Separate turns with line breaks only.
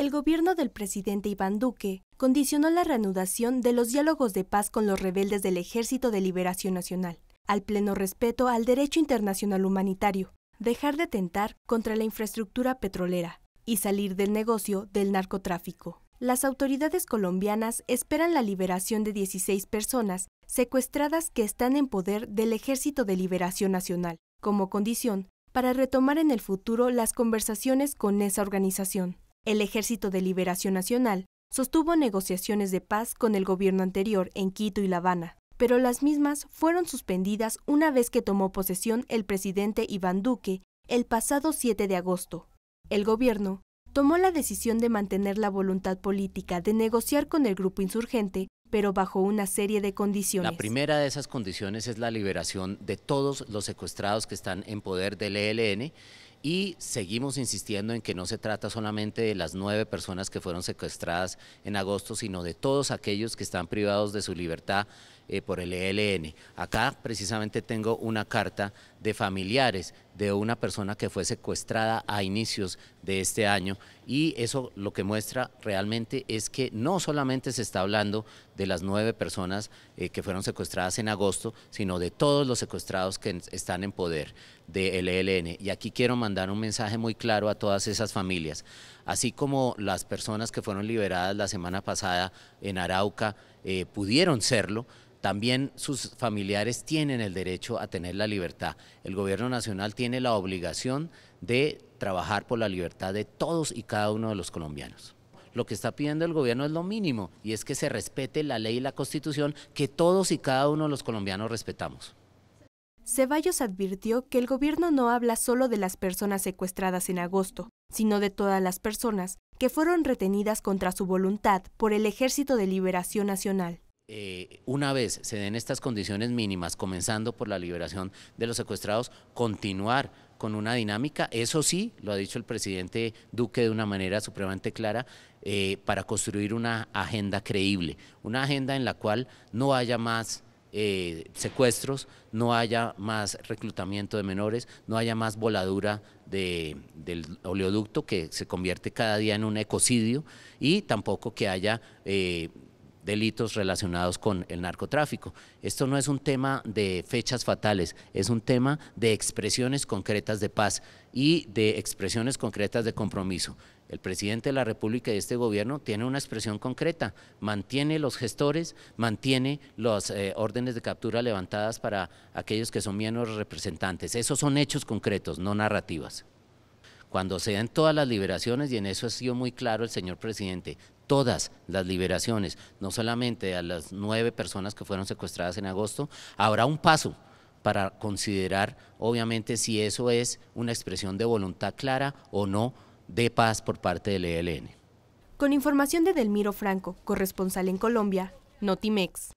el gobierno del presidente Iván Duque condicionó la reanudación de los diálogos de paz con los rebeldes del Ejército de Liberación Nacional, al pleno respeto al derecho internacional humanitario, dejar de tentar contra la infraestructura petrolera y salir del negocio del narcotráfico. Las autoridades colombianas esperan la liberación de 16 personas secuestradas que están en poder del Ejército de Liberación Nacional, como condición para retomar en el futuro las conversaciones con esa organización. El Ejército de Liberación Nacional sostuvo negociaciones de paz con el gobierno anterior en Quito y La Habana, pero las mismas fueron suspendidas una vez que tomó posesión el presidente Iván Duque el pasado 7 de agosto. El gobierno tomó la decisión de mantener la voluntad política de negociar con el grupo insurgente, pero bajo una serie de condiciones. La
primera de esas condiciones es la liberación de todos los secuestrados que están en poder del ELN y seguimos insistiendo en que no se trata solamente de las nueve personas que fueron secuestradas en agosto, sino de todos aquellos que están privados de su libertad eh, por el ELN. Acá precisamente tengo una carta de familiares de una persona que fue secuestrada a inicios de este año y eso lo que muestra realmente es que no solamente se está hablando de las nueve personas eh, que fueron secuestradas en agosto, sino de todos los secuestrados que están en poder de ELN e Y aquí quiero mandar un mensaje muy claro a todas esas familias, así como las personas que fueron liberadas la semana pasada en Arauca eh, pudieron serlo, también sus familiares tienen el derecho a tener la libertad el gobierno nacional tiene la obligación de trabajar por la libertad de todos y cada uno de los colombianos. Lo que está pidiendo el gobierno es lo mínimo y es que se respete la ley y la constitución que todos y cada uno de los colombianos respetamos.
Ceballos advirtió que el gobierno no habla solo de las personas secuestradas en agosto, sino de todas las personas que fueron retenidas contra su voluntad por el Ejército de Liberación Nacional.
Eh, una vez se den estas condiciones mínimas, comenzando por la liberación de los secuestrados, continuar con una dinámica, eso sí, lo ha dicho el presidente Duque de una manera supremamente clara, eh, para construir una agenda creíble, una agenda en la cual no haya más eh, secuestros, no haya más reclutamiento de menores, no haya más voladura del oleoducto que se convierte cada día en un ecocidio y tampoco que haya delitos relacionados con el narcotráfico. Esto no es un tema de fechas fatales, es un tema de expresiones concretas de paz y de expresiones concretas de compromiso. El presidente de la República y este gobierno tiene una expresión concreta, mantiene los gestores, mantiene las eh, órdenes de captura levantadas para aquellos que son menos representantes. Esos son hechos concretos, no narrativas cuando se den todas las liberaciones, y en eso ha sido muy claro el señor presidente, todas las liberaciones, no solamente a las nueve personas que fueron secuestradas en agosto, habrá un paso para considerar, obviamente, si eso es una expresión de voluntad clara o no de paz por parte del ELN.
Con información de Delmiro Franco, corresponsal en Colombia, Notimex.